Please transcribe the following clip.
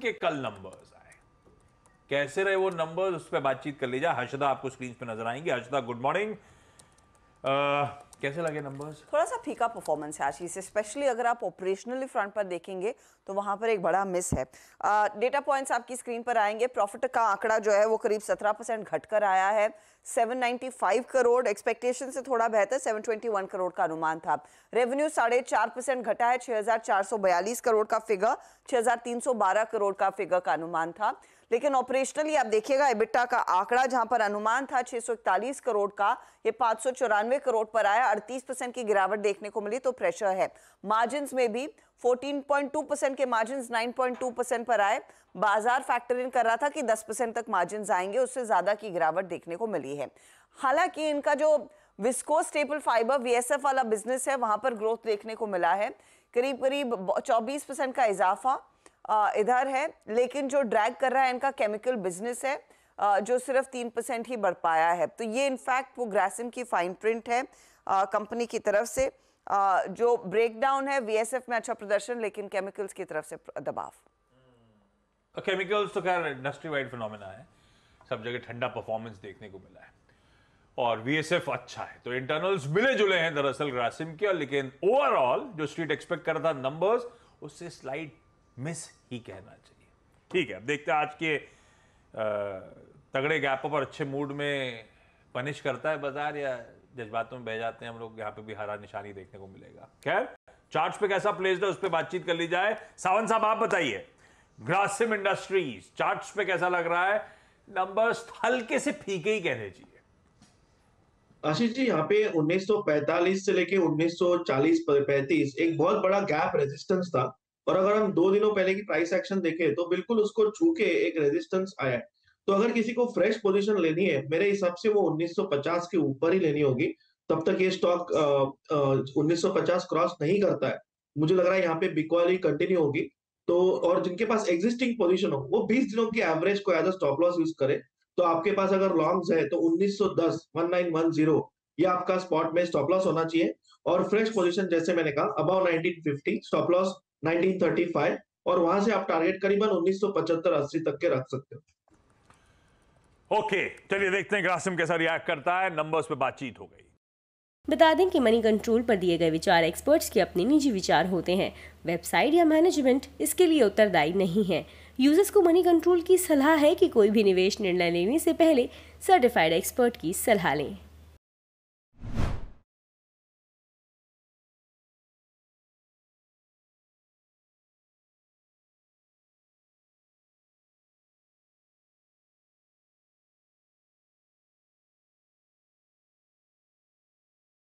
के कल नंबर्स आए कैसे रहे वो नंबर्स उस पर बातचीत कर लीजिए हर्षदा आपको स्क्रीन पे नजर आएंगे हर्षदा गुड मॉर्निंग कैसे लगे नंबर्स थोड़ा सा फीका परफॉर्मेंस है आज आशीष स्पेशली अगर आप ऑपरेशनली फ्रंट पर देखेंगे तो वहाँ पर एक बड़ा मिस है डेटा uh, पॉइंट्स आपकी स्क्रीन पर आएंगे प्रॉफिट का आंकड़ा जो है वो करीब 17 परसेंट घटकर आया है 795 करोड़ एक्सपेक्टेशन से थोड़ा बेहतर 721 करोड़ का अनुमान था रेवेन्यू साढ़े चार परसेंट घटा है 6,442 करोड़ का फिगर 6,312 करोड़ का फिगर का अनुमान था लेकिन ऑपरेशनली आप देखिएगा एबिटा का आंकड़ा जहां पर अनुमान था 641 करोड़ का ये पांच करोड़ पर आया 38 परसेंट की गिरावट देखने को मिली तो प्रेशर है मार्जिन में भी 14.2 परसेंट के मार्जिन 9.2 परसेंट पर आए बाजार फैक्टर इन कर रहा था कि 10 परसेंट तक मार्जिन आएंगे उससे ज्यादा की गिरावट देखने को मिली है हालांकि इनका जो विस्को स्टेपल फाइबर वी वाला बिजनेस है वहां पर ग्रोथ देखने को मिला है करीब करीब 24 परसेंट का इजाफा इधर है लेकिन जो ड्रैग कर रहा है इनका केमिकल बिजनेस है जो सिर्फ तीन परसेंट ही बढ़ पाया है तो ये इनफैक्ट वो ग्रासिम की फाइन प्रिंट है कंपनी की तरफ से जो ब्रेकडाउन है वीएसएफ में अच्छा प्रदर्शन लेकिन केमिकल्स की तरफ से दबाव केमिकल्स hmm. तो खैर इंडस्ट्री वाइड फिनोमेना है सब जगह ठंडा परफॉर्मेंस देखने को मिला है और वीएसएफ अच्छा है तो इंटरनल्स मिले जुले हैं दरअसल ग्रासिम के और लेकिन ओवरऑल जो स्ट्रीट एक्सपेक्ट कर रहा था नंबर्स उससे स्लाइड मिस ही कहना चाहिए ठीक है अब देखते हैं आज के तगड़े गैपों पर अच्छे मूड में पनिश करता है बाजार या जज्बातों में बह जाते हैं हम लोग यहाँ पे भी हरा निशानी देखने को मिलेगा खैर चार्ट पे कैसा प्लेस है उस पर बातचीत कर ली जाए सावन साहब आप बताइए ग्रासिम इंडस्ट्रीज चार्ट्स पे कैसा लग रहा है नंबर्स तो हल्के से फीके ही कहने चाहिए आशीष जी यहाँ पे 1945 से लेके 1940 सौ एक बहुत बड़ा गैप रेजिस्टेंस था और अगर हम दो दिनों पहले की प्राइस एक्शन देखें तो बिल्कुल उसको छू के एक रेजिस्टेंस आया है तो अगर किसी को फ्रेश पोजीशन लेनी है मेरे हिसाब से वो 1950 के ऊपर ही लेनी होगी तब तक ये स्टॉक 1950 क्रॉस नहीं करता है मुझे लग रहा है यहाँ पे बिकवाली कंटिन्यू होगी तो और जिनके पास एग्जिस्टिंग पोजिशन हो वो बीस दिनों के एवरेज को as a stop loss use करे तो आपके पास अगर लॉन्ग्स है तो 1910 1910 ये आपका स्पॉट में स्टॉप लॉस होना चाहिए और फ्रेश पोजीशन जैसे मैंने कहा अबाउ 1950 स्टॉप लॉस 1935 और वहां से आप टारगेट करीबन 1975-80 तक के रख सकते हो ओके चलिए देखते हैं ग्रासिम कैसा रिएक्ट करता है नंबर्स पे बातचीत हो गई बता दें कि मनी कंट्रोल पर दिए गए विचार एक्सपर्ट्स के अपने निजी विचार होते हैं वेबसाइट या मैनेजमेंट इसके लिए उत्तरदायी नहीं है यूजर्स को मनी कंट्रोल की सलाह है कि कोई भी निवेश निर्णय लेने से पहले सर्टिफाइड एक्सपर्ट की सलाह लें